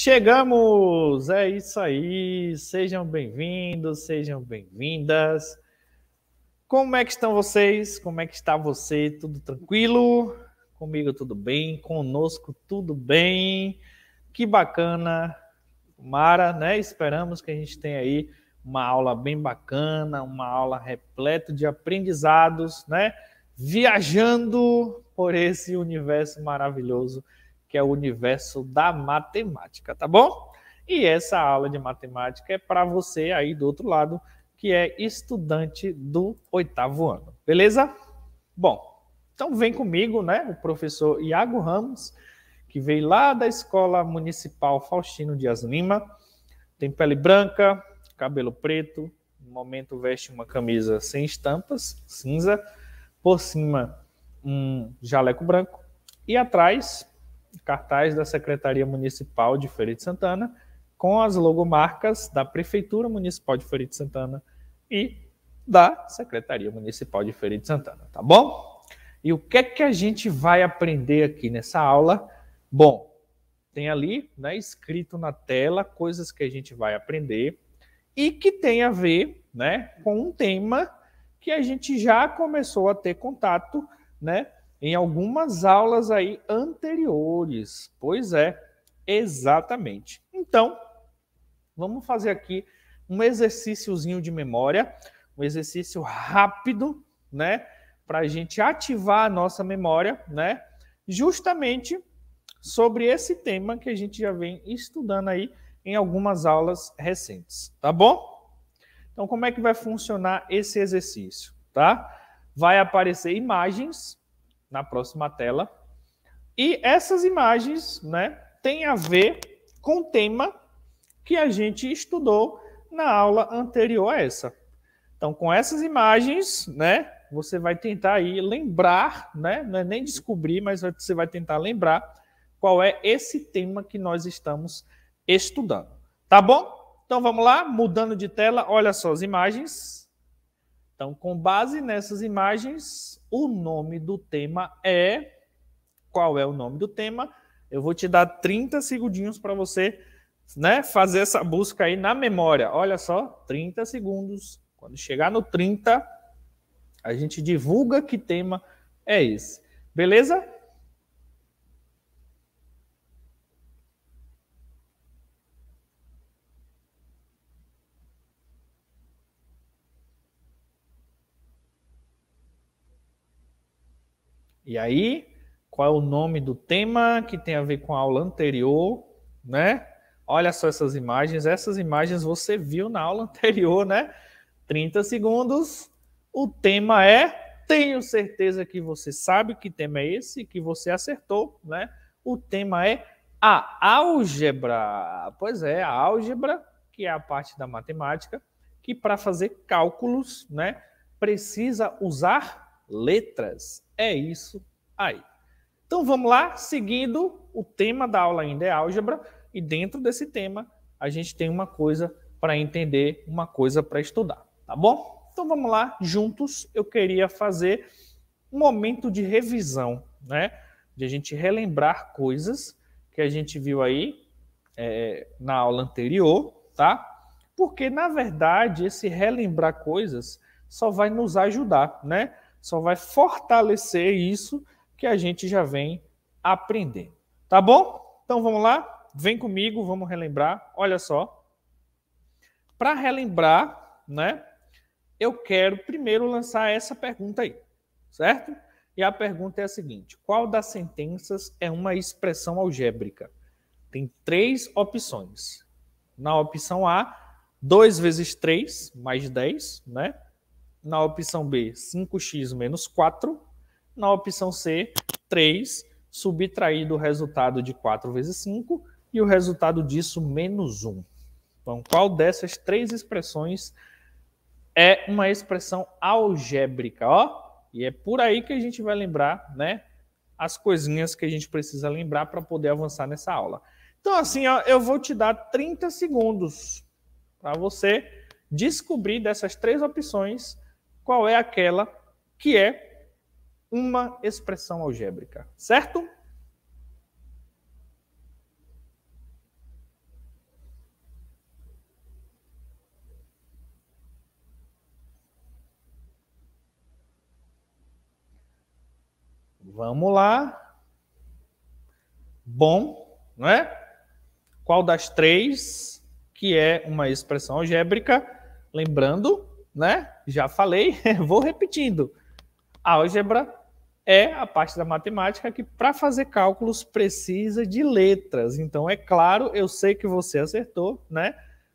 Chegamos! É isso aí! Sejam bem-vindos, sejam bem-vindas. Como é que estão vocês? Como é que está você? Tudo tranquilo? Comigo tudo bem? Conosco tudo bem? Que bacana! Mara, né? Esperamos que a gente tenha aí uma aula bem bacana, uma aula repleta de aprendizados, né? Viajando por esse universo maravilhoso que é o universo da matemática, tá bom? E essa aula de matemática é para você aí do outro lado, que é estudante do oitavo ano, beleza? Bom, então vem comigo, né, o professor Iago Ramos, que veio lá da Escola Municipal Faustino Dias Lima, tem pele branca, cabelo preto, no momento veste uma camisa sem estampas, cinza, por cima um jaleco branco e atrás cartaz da Secretaria Municipal de Feira de Santana, com as logomarcas da Prefeitura Municipal de Feira de Santana e da Secretaria Municipal de Feira de Santana, tá bom? E o que é que a gente vai aprender aqui nessa aula? Bom, tem ali né, escrito na tela coisas que a gente vai aprender e que tem a ver né, com um tema que a gente já começou a ter contato né, em algumas aulas aí anteriores. Pois é, exatamente. Então, vamos fazer aqui um exercíciozinho de memória, um exercício rápido, né? Para a gente ativar a nossa memória, né? Justamente sobre esse tema que a gente já vem estudando aí em algumas aulas recentes, tá bom? Então, como é que vai funcionar esse exercício, tá? Vai aparecer imagens na próxima tela. E essas imagens né, têm a ver com o tema que a gente estudou na aula anterior a essa. Então, com essas imagens, né, você vai tentar aí lembrar, né, não é nem descobrir, mas você vai tentar lembrar qual é esse tema que nós estamos estudando. Tá bom? Então vamos lá, mudando de tela, olha só as imagens. Então, com base nessas imagens, o nome do tema é. Qual é o nome do tema? Eu vou te dar 30 segundinhos para você né, fazer essa busca aí na memória. Olha só, 30 segundos. Quando chegar no 30, a gente divulga que tema é esse. Beleza? E aí, qual é o nome do tema que tem a ver com a aula anterior, né? Olha só essas imagens. Essas imagens você viu na aula anterior, né? 30 segundos. O tema é tenho certeza que você sabe que tema é esse, que você acertou, né? O tema é a álgebra. Pois é, a álgebra, que é a parte da matemática, que para fazer cálculos, né, precisa usar letras. É isso aí. Então vamos lá, seguindo o tema da aula ainda é álgebra, e dentro desse tema a gente tem uma coisa para entender, uma coisa para estudar, tá bom? Então vamos lá, juntos eu queria fazer um momento de revisão, né? De a gente relembrar coisas que a gente viu aí é, na aula anterior, tá? Porque na verdade esse relembrar coisas só vai nos ajudar, né? só vai fortalecer isso que a gente já vem aprendendo. Tá bom? Então vamos lá? Vem comigo, vamos relembrar. Olha só. Para relembrar, né? Eu quero primeiro lançar essa pergunta aí, certo? E a pergunta é a seguinte: qual das sentenças é uma expressão algébrica? Tem três opções. Na opção A, 2 vezes 3, mais 10, né? Na opção B, 5x menos 4. Na opção C, 3, subtraído o resultado de 4 vezes 5 e o resultado disso, menos 1. Então, qual dessas três expressões é uma expressão algébrica? Ó, e é por aí que a gente vai lembrar, né? As coisinhas que a gente precisa lembrar para poder avançar nessa aula. Então, assim, ó, eu vou te dar 30 segundos para você descobrir dessas três opções qual é aquela que é uma expressão algébrica, certo? Vamos lá. Bom, não é? Qual das três que é uma expressão algébrica? Lembrando né? Já falei, vou repetindo. Álgebra é a parte da matemática que, para fazer cálculos, precisa de letras. Então, é claro, eu sei que você acertou, né?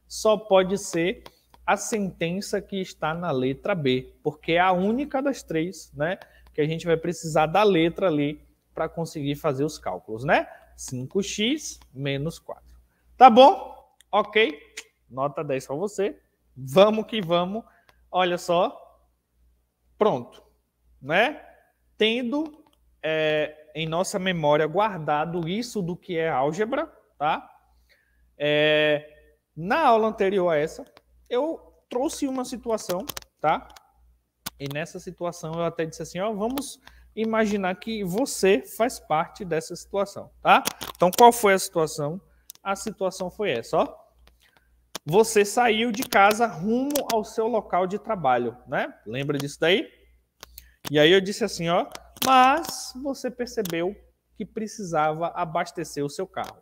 Só pode ser a sentença que está na letra B, porque é a única das três, né? Que a gente vai precisar da letra ali para conseguir fazer os cálculos, né? 5x menos 4. Tá bom? Ok. Nota 10 para você. Vamos que vamos. Olha só. Pronto. Né? Tendo é, em nossa memória guardado isso do que é álgebra, tá? É, na aula anterior a essa, eu trouxe uma situação, tá? E nessa situação eu até disse assim, ó, vamos imaginar que você faz parte dessa situação, tá? Então qual foi a situação? A situação foi essa, ó você saiu de casa rumo ao seu local de trabalho, né? Lembra disso daí? E aí eu disse assim, ó, mas você percebeu que precisava abastecer o seu carro,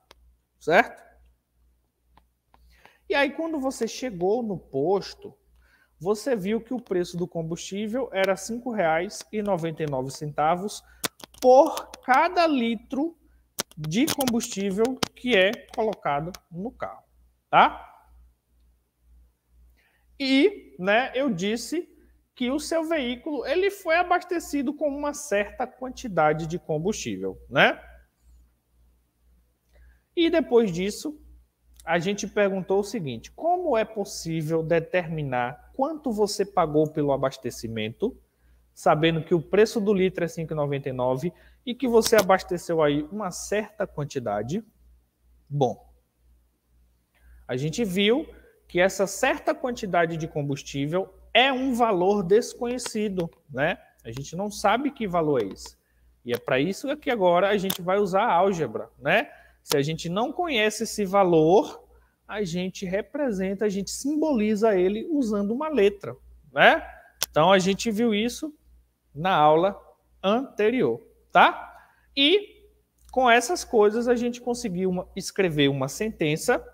certo? E aí quando você chegou no posto, você viu que o preço do combustível era R$ 5,99 por cada litro de combustível que é colocado no carro, tá? E, né, eu disse que o seu veículo ele foi abastecido com uma certa quantidade de combustível, né? E depois disso, a gente perguntou o seguinte: como é possível determinar quanto você pagou pelo abastecimento, sabendo que o preço do litro é 5,99 e que você abasteceu aí uma certa quantidade? Bom, a gente viu que essa certa quantidade de combustível é um valor desconhecido, né? A gente não sabe que valor é esse. E é para isso que agora a gente vai usar a álgebra, né? Se a gente não conhece esse valor, a gente representa, a gente simboliza ele usando uma letra, né? Então a gente viu isso na aula anterior, tá? E com essas coisas a gente conseguiu uma, escrever uma sentença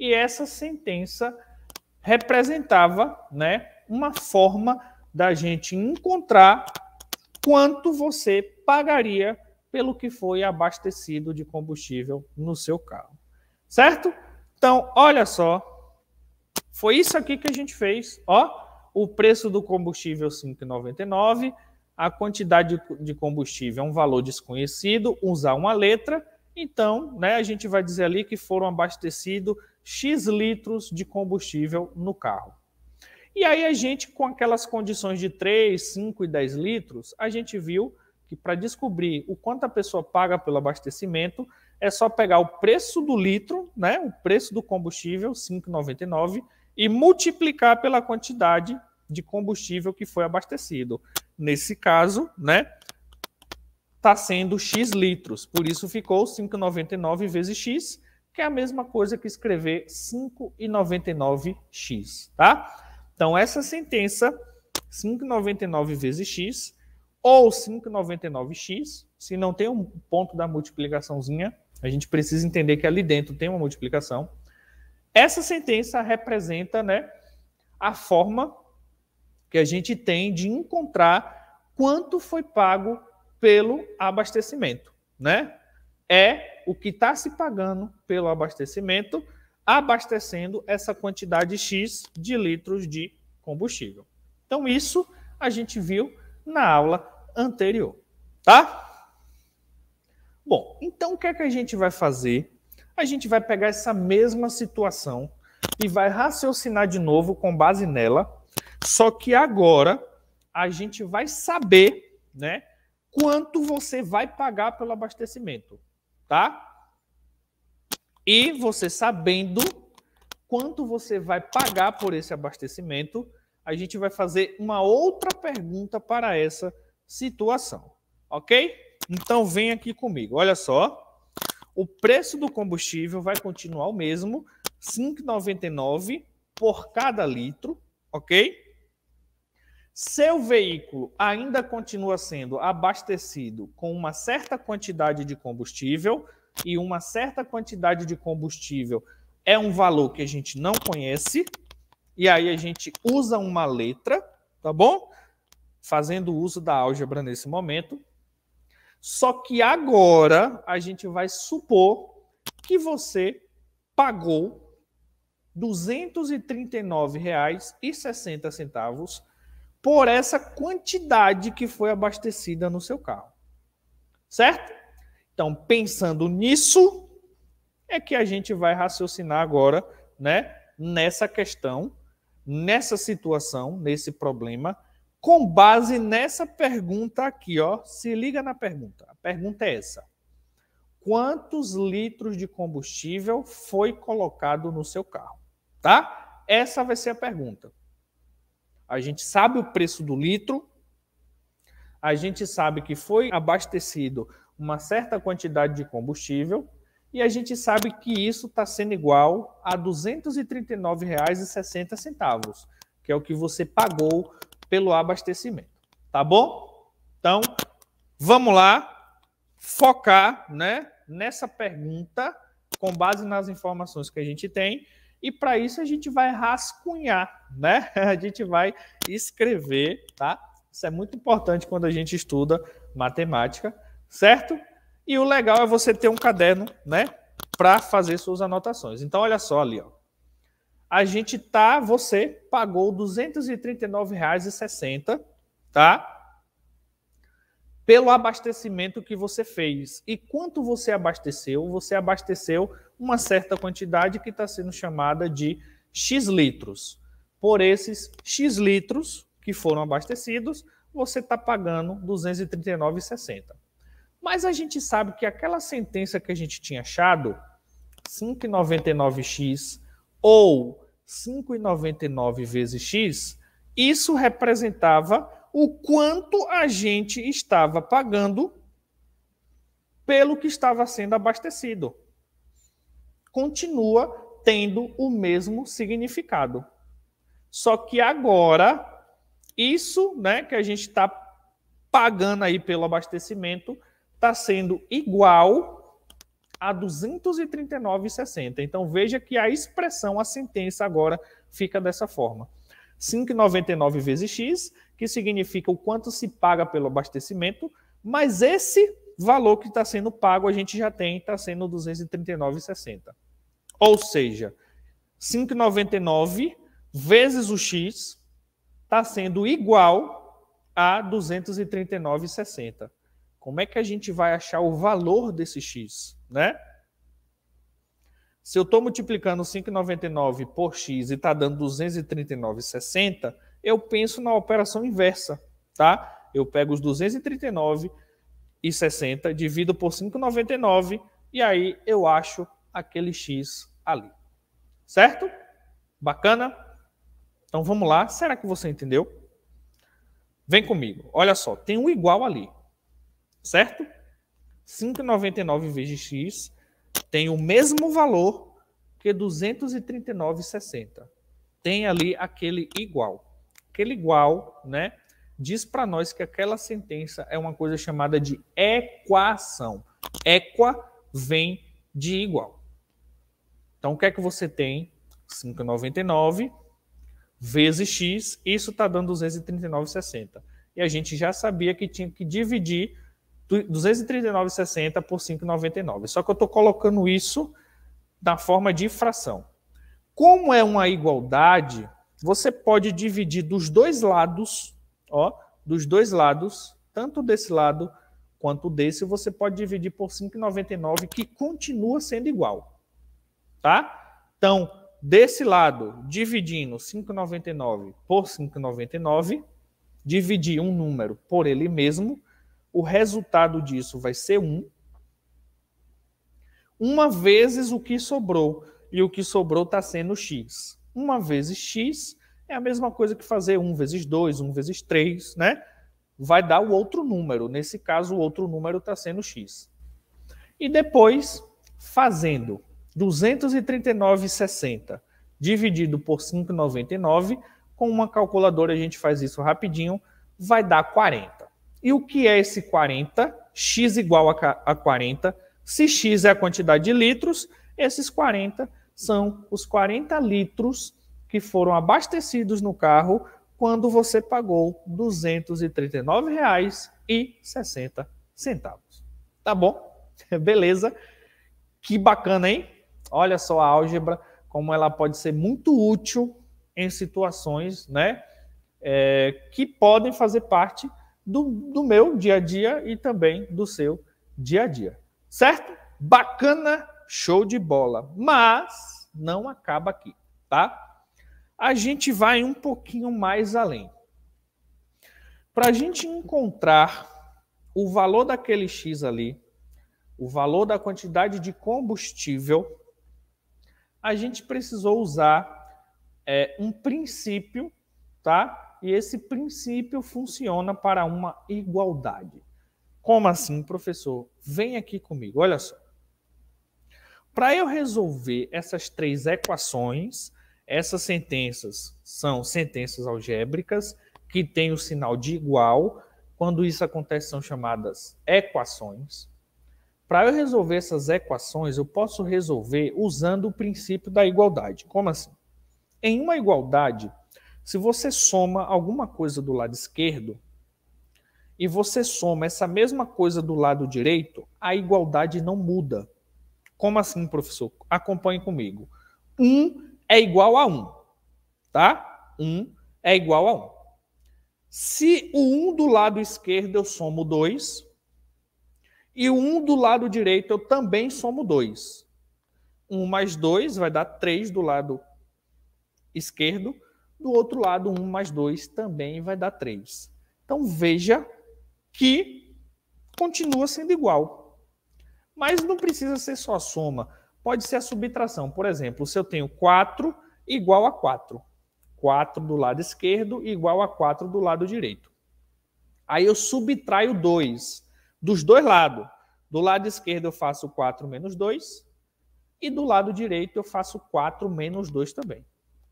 e essa sentença representava né, uma forma da gente encontrar quanto você pagaria pelo que foi abastecido de combustível no seu carro. Certo? Então, olha só. Foi isso aqui que a gente fez, ó. O preço do combustível 5,99, a quantidade de combustível é um valor desconhecido, usar uma letra então, né, a gente vai dizer ali que foram abastecidos X litros de combustível no carro. E aí a gente, com aquelas condições de 3, 5 e 10 litros, a gente viu que para descobrir o quanto a pessoa paga pelo abastecimento, é só pegar o preço do litro, né, o preço do combustível, 5,99, e multiplicar pela quantidade de combustível que foi abastecido. Nesse caso, né, está sendo X litros. Por isso ficou 5,99 vezes X, que é a mesma coisa que escrever 5,99x, tá? Então, essa sentença, 5,99 vezes x, ou 5,99x, se não tem um ponto da multiplicaçãozinha, a gente precisa entender que ali dentro tem uma multiplicação. Essa sentença representa né, a forma que a gente tem de encontrar quanto foi pago pelo abastecimento, né? É o que está se pagando pelo abastecimento, abastecendo essa quantidade X de litros de combustível. Então, isso a gente viu na aula anterior, tá? Bom, então o que é que a gente vai fazer? A gente vai pegar essa mesma situação e vai raciocinar de novo com base nela, só que agora a gente vai saber, né, quanto você vai pagar pelo abastecimento, tá? E você sabendo quanto você vai pagar por esse abastecimento, a gente vai fazer uma outra pergunta para essa situação, ok? Então vem aqui comigo, olha só. O preço do combustível vai continuar o mesmo, 5,99 por cada litro, ok? Seu veículo ainda continua sendo abastecido com uma certa quantidade de combustível e uma certa quantidade de combustível é um valor que a gente não conhece e aí a gente usa uma letra, tá bom? Fazendo uso da álgebra nesse momento. Só que agora a gente vai supor que você pagou R$ 239,60 por essa quantidade que foi abastecida no seu carro. Certo? Então, pensando nisso, é que a gente vai raciocinar agora, né, nessa questão, nessa situação, nesse problema, com base nessa pergunta aqui, ó. Se liga na pergunta. A pergunta é essa: Quantos litros de combustível foi colocado no seu carro? Tá? Essa vai ser a pergunta. A gente sabe o preço do litro, a gente sabe que foi abastecido uma certa quantidade de combustível e a gente sabe que isso está sendo igual a R$ 239,60, que é o que você pagou pelo abastecimento. Tá bom? Então, vamos lá focar né, nessa pergunta com base nas informações que a gente tem e para isso a gente vai rascunhar, né? A gente vai escrever, tá? Isso é muito importante quando a gente estuda matemática, certo? E o legal é você ter um caderno, né, para fazer suas anotações. Então olha só ali, ó. A gente tá, você pagou R$ 239,60, tá? pelo abastecimento que você fez. E quanto você abasteceu? Você abasteceu uma certa quantidade que está sendo chamada de X litros. Por esses X litros que foram abastecidos, você está pagando R$ 239,60. Mas a gente sabe que aquela sentença que a gente tinha achado, 5,99x ou 5,99 vezes x, isso representava o quanto a gente estava pagando pelo que estava sendo abastecido. Continua tendo o mesmo significado. Só que agora, isso né, que a gente está pagando aí pelo abastecimento está sendo igual a 239,60. Então veja que a expressão, a sentença agora fica dessa forma. 5,99 vezes X, que significa o quanto se paga pelo abastecimento, mas esse valor que está sendo pago a gente já tem, está sendo 239,60. Ou seja, 5,99 vezes o X está sendo igual a 239,60. Como é que a gente vai achar o valor desse X, né? Se eu estou multiplicando 5,99 por x e está dando 239,60, eu penso na operação inversa, tá? Eu pego os 239,60, divido por 5,99 e aí eu acho aquele x ali. Certo? Bacana? Então vamos lá. Será que você entendeu? Vem comigo. Olha só, tem um igual ali. Certo? 5,99 vezes x tem o mesmo valor que 239,60. Tem ali aquele igual. Aquele igual, né? Diz para nós que aquela sentença é uma coisa chamada de equação. Equa vem de igual. Então, o que é que você tem? 5,99 vezes x, isso está dando 239,60. E a gente já sabia que tinha que dividir 239,60 por 5,99. Só que eu estou colocando isso da forma de fração. Como é uma igualdade, você pode dividir dos dois lados, ó, dos dois lados, tanto desse lado quanto desse, você pode dividir por 5,99, que continua sendo igual. Tá? Então, desse lado, dividindo 5,99 por 5,99, dividir um número por ele mesmo, o resultado disso vai ser 1. Um, uma vezes o que sobrou. E o que sobrou está sendo x. 1 vezes x é a mesma coisa que fazer 1 vezes 2, 1 vezes 3, né? Vai dar o outro número. Nesse caso, o outro número está sendo x. E depois, fazendo 239,60 dividido por 5,99, com uma calculadora a gente faz isso rapidinho, vai dar 40. E o que é esse 40? X igual a 40. Se X é a quantidade de litros, esses 40 são os 40 litros que foram abastecidos no carro quando você pagou R$ 239,60. Tá bom? Beleza? Que bacana, hein? Olha só a álgebra, como ela pode ser muito útil em situações, né? É, que podem fazer parte do, do meu dia a dia e também do seu dia a dia. Certo? Bacana, show de bola. Mas não acaba aqui, tá? A gente vai um pouquinho mais além. Para a gente encontrar o valor daquele X ali, o valor da quantidade de combustível, a gente precisou usar é, um princípio, tá? E esse princípio funciona para uma igualdade. Como assim, professor? Vem aqui comigo, olha só. Para eu resolver essas três equações, essas sentenças são sentenças algébricas que têm o sinal de igual. Quando isso acontece, são chamadas equações. Para eu resolver essas equações, eu posso resolver usando o princípio da igualdade. Como assim? Em uma igualdade, se você soma alguma coisa do lado esquerdo e você soma essa mesma coisa do lado direito, a igualdade não muda. Como assim, professor? Acompanhe comigo. 1 um é igual a 1, um, tá? 1 um é igual a 1. Se o 1 do lado esquerdo eu somo 2, e o 1 do lado direito eu também somo 2. 1 mais 2 vai dar 3 do lado esquerdo, do outro lado, 1 mais 2 também vai dar 3. Então veja que continua sendo igual. Mas não precisa ser só a soma, pode ser a subtração. Por exemplo, se eu tenho 4 igual a 4. 4 do lado esquerdo igual a 4 do lado direito. Aí eu subtraio 2 dos dois lados. Do lado esquerdo eu faço 4 menos 2 e do lado direito eu faço 4 menos 2 também.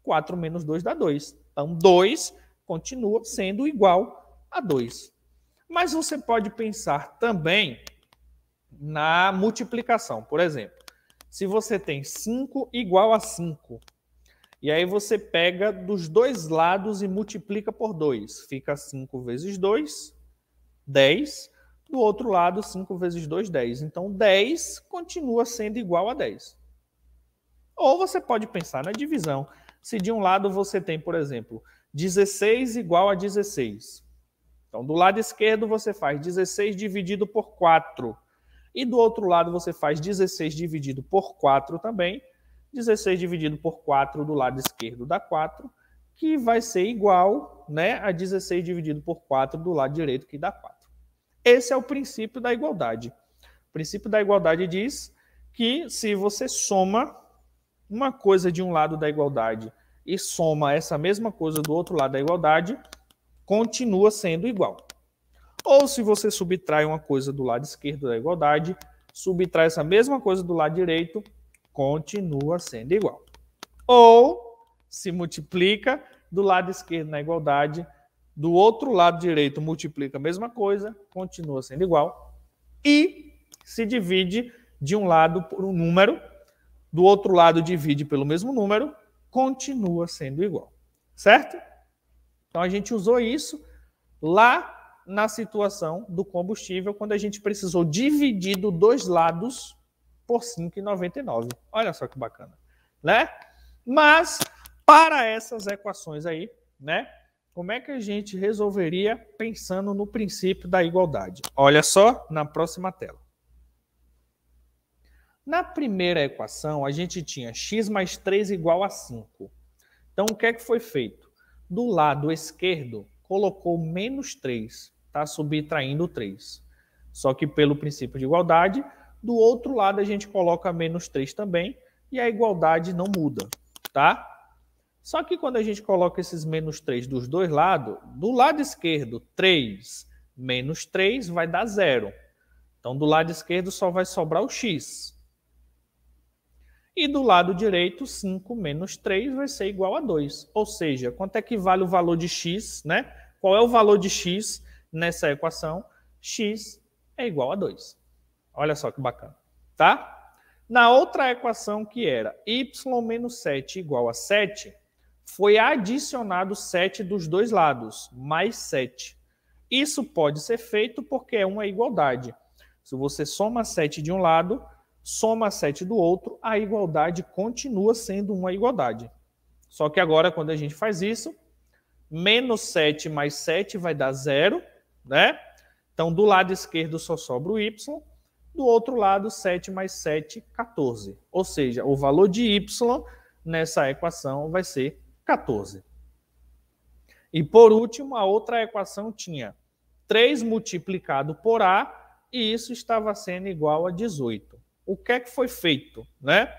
4 menos 2 dá 2. Então, 2 continua sendo igual a 2. Mas você pode pensar também na multiplicação. Por exemplo, se você tem 5 igual a 5, e aí você pega dos dois lados e multiplica por 2. Fica 5 vezes 2, 10. Do outro lado, 5 vezes 2, 10. Então, 10 continua sendo igual a 10. Ou você pode pensar na divisão se de um lado você tem, por exemplo, 16 igual a 16. Então, do lado esquerdo você faz 16 dividido por 4. E do outro lado você faz 16 dividido por 4 também. 16 dividido por 4 do lado esquerdo dá 4, que vai ser igual né, a 16 dividido por 4 do lado direito, que dá 4. Esse é o princípio da igualdade. O princípio da igualdade diz que se você soma uma coisa de um lado da igualdade e soma essa mesma coisa do outro lado da igualdade, continua sendo igual. Ou se você subtrai uma coisa do lado esquerdo da igualdade, subtrai essa mesma coisa do lado direito, continua sendo igual. Ou se multiplica do lado esquerdo na igualdade, do outro lado direito multiplica a mesma coisa, continua sendo igual. E se divide de um lado por um número do outro lado divide pelo mesmo número, continua sendo igual. Certo? Então a gente usou isso lá na situação do combustível, quando a gente precisou dividir dos dois lados por 5,99. Olha só que bacana, né? Mas para essas equações aí, né? Como é que a gente resolveria pensando no princípio da igualdade? Olha só na próxima tela. Na primeira equação, a gente tinha x mais 3 igual a 5. Então, o que é que foi feito? Do lado esquerdo, colocou menos 3, está subtraindo 3. Só que pelo princípio de igualdade, do outro lado a gente coloca menos 3 também, e a igualdade não muda, tá? Só que quando a gente coloca esses menos 3 dos dois lados, do lado esquerdo, 3 menos 3 vai dar zero. Então, do lado esquerdo só vai sobrar o x. E do lado direito, 5 menos 3 vai ser igual a 2. Ou seja, quanto é que vale o valor de x, né? Qual é o valor de x nessa equação? x é igual a 2. Olha só que bacana, tá? Na outra equação que era y menos 7 igual a 7, foi adicionado 7 dos dois lados, mais 7. Isso pode ser feito porque é uma igualdade. Se você soma 7 de um lado soma 7 do outro, a igualdade continua sendo uma igualdade. Só que agora, quando a gente faz isso, menos 7 mais 7 vai dar zero, né? Então, do lado esquerdo só sobra o y, do outro lado, 7 mais 7, 14. Ou seja, o valor de y nessa equação vai ser 14. E por último, a outra equação tinha 3 multiplicado por a, e isso estava sendo igual a 18. O que é que foi feito, né?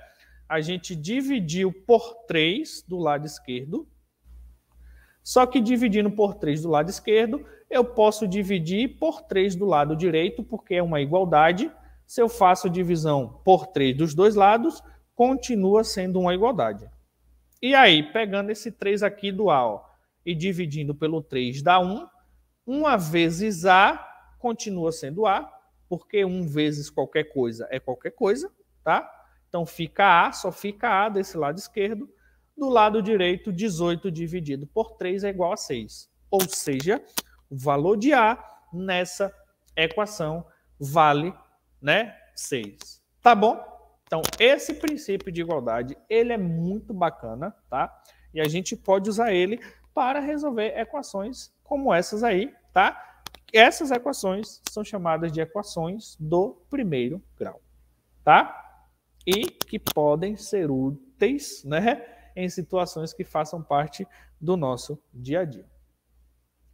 A gente dividiu por 3 do lado esquerdo. Só que dividindo por 3 do lado esquerdo, eu posso dividir por 3 do lado direito, porque é uma igualdade. Se eu faço divisão por 3 dos dois lados, continua sendo uma igualdade. E aí, pegando esse 3 aqui do A ó, e dividindo pelo 3 dá 1, 1 vezes A continua sendo A, porque um vezes qualquer coisa é qualquer coisa, tá? Então fica A, só fica A desse lado esquerdo. Do lado direito, 18 dividido por 3 é igual a 6. Ou seja, o valor de A nessa equação vale, né, 6. Tá bom? Então, esse princípio de igualdade, ele é muito bacana, tá? E a gente pode usar ele para resolver equações como essas aí, tá? Essas equações são chamadas de equações do primeiro grau, tá? E que podem ser úteis, né, em situações que façam parte do nosso dia a dia.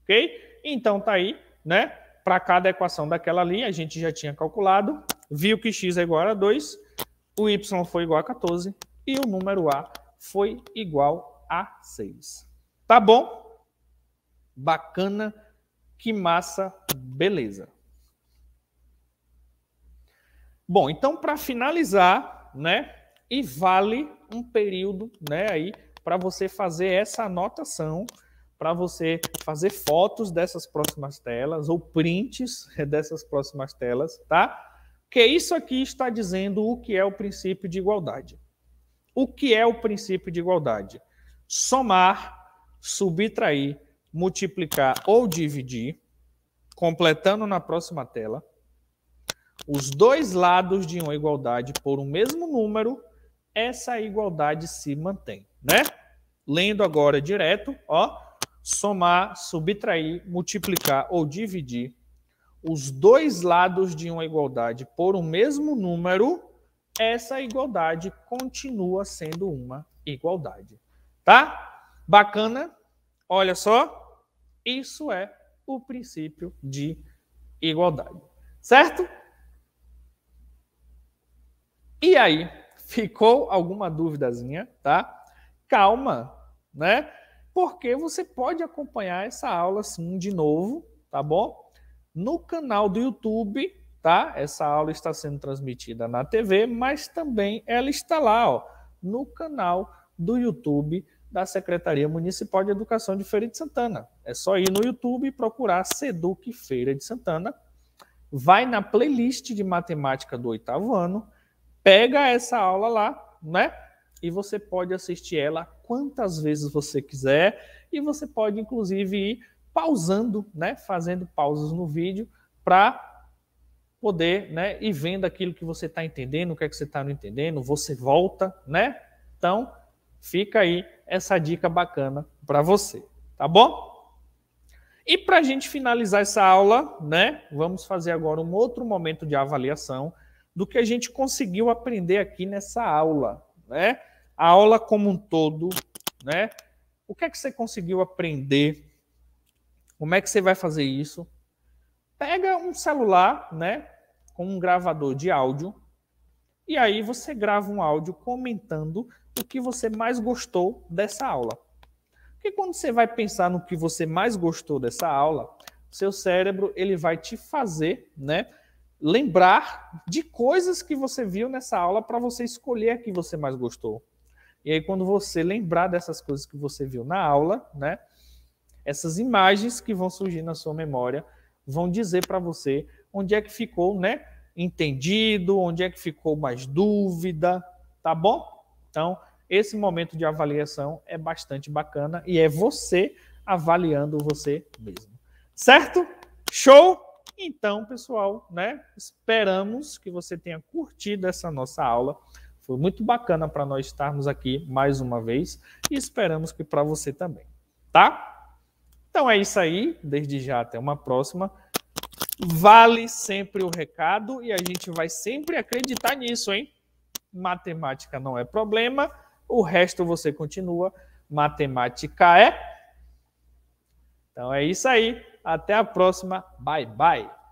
OK? Então tá aí, né? Para cada equação daquela ali, a gente já tinha calculado, viu que x é igual a 2, o y foi igual a 14 e o número a foi igual a 6. Tá bom? Bacana que massa, beleza. Bom, então para finalizar, né? E vale um período, né, aí para você fazer essa anotação, para você fazer fotos dessas próximas telas ou prints dessas próximas telas, tá? Que isso aqui está dizendo o que é o princípio de igualdade. O que é o princípio de igualdade? Somar, subtrair multiplicar ou dividir, completando na próxima tela, os dois lados de uma igualdade por um mesmo número, essa igualdade se mantém, né? Lendo agora direto, ó, somar, subtrair, multiplicar ou dividir os dois lados de uma igualdade por um mesmo número, essa igualdade continua sendo uma igualdade, tá? Bacana? Olha só, isso é o princípio de igualdade. Certo? E aí, ficou alguma duvidazinha, tá? Calma, né? Porque você pode acompanhar essa aula sim de novo, tá bom? No canal do YouTube, tá? Essa aula está sendo transmitida na TV, mas também ela está lá, ó, no canal do YouTube da Secretaria Municipal de Educação de Feira de Santana. É só ir no YouTube e procurar Seduc Feira de Santana. Vai na playlist de matemática do oitavo ano, pega essa aula lá, né? E você pode assistir ela quantas vezes você quiser. E você pode, inclusive, ir pausando, né? Fazendo pausas no vídeo para poder, né, e vendo aquilo que você está entendendo, o que é que você está não entendendo, você volta, né? Então, Fica aí essa dica bacana para você, tá bom? E para a gente finalizar essa aula, né, vamos fazer agora um outro momento de avaliação do que a gente conseguiu aprender aqui nessa aula, né? A aula como um todo, né? O que é que você conseguiu aprender? Como é que você vai fazer isso? Pega um celular, né, com um gravador de áudio, e aí você grava um áudio comentando o que você mais gostou dessa aula. Porque quando você vai pensar no que você mais gostou dessa aula, seu cérebro ele vai te fazer, né, lembrar de coisas que você viu nessa aula para você escolher a que você mais gostou. E aí quando você lembrar dessas coisas que você viu na aula, né, essas imagens que vão surgir na sua memória vão dizer para você onde é que ficou, né, entendido, onde é que ficou mais dúvida, tá bom? Então, esse momento de avaliação é bastante bacana e é você avaliando você mesmo. Certo? Show? Então, pessoal, né? Esperamos que você tenha curtido essa nossa aula. Foi muito bacana para nós estarmos aqui mais uma vez e esperamos que para você também, tá? Então é isso aí, desde já até uma próxima. Vale sempre o recado e a gente vai sempre acreditar nisso, hein? matemática não é problema, o resto você continua, matemática é. Então é isso aí, até a próxima, bye bye.